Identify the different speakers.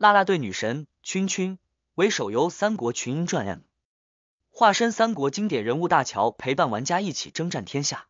Speaker 1: 啦啦队女神君君为手游《三国群英传 M》化身三国经典人物大乔，陪伴玩家一起征战天下。